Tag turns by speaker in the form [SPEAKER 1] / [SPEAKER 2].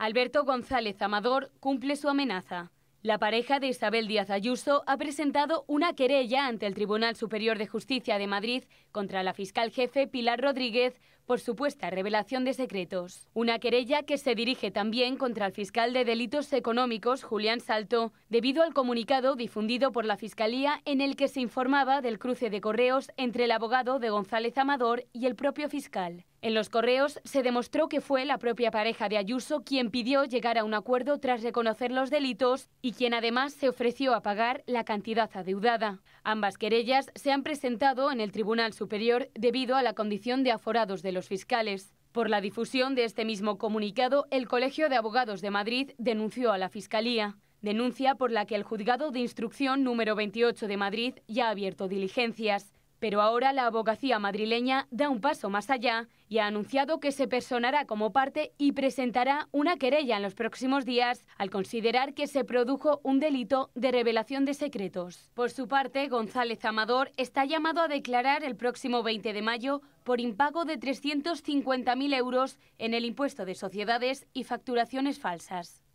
[SPEAKER 1] Alberto González Amador cumple su amenaza. La pareja de Isabel Díaz Ayuso ha presentado una querella ante el Tribunal Superior de Justicia de Madrid contra la fiscal jefe Pilar Rodríguez por supuesta revelación de secretos. Una querella que se dirige también contra el fiscal de delitos económicos, Julián Salto, debido al comunicado difundido por la Fiscalía en el que se informaba del cruce de correos entre el abogado de González Amador y el propio fiscal. En los correos se demostró que fue la propia pareja de Ayuso quien pidió llegar a un acuerdo tras reconocer los delitos y quien además se ofreció a pagar la cantidad adeudada. Ambas querellas se han presentado en el Tribunal Superior debido a la condición de aforados de los fiscales. Por la difusión de este mismo comunicado, el Colegio de Abogados de Madrid denunció a la Fiscalía, denuncia por la que el Juzgado de Instrucción número 28 de Madrid ya ha abierto diligencias. Pero ahora la abogacía madrileña da un paso más allá y ha anunciado que se personará como parte y presentará una querella en los próximos días al considerar que se produjo un delito de revelación de secretos. Por su parte, González Amador está llamado a declarar el próximo 20 de mayo por impago de 350.000 euros en el impuesto de sociedades y facturaciones falsas.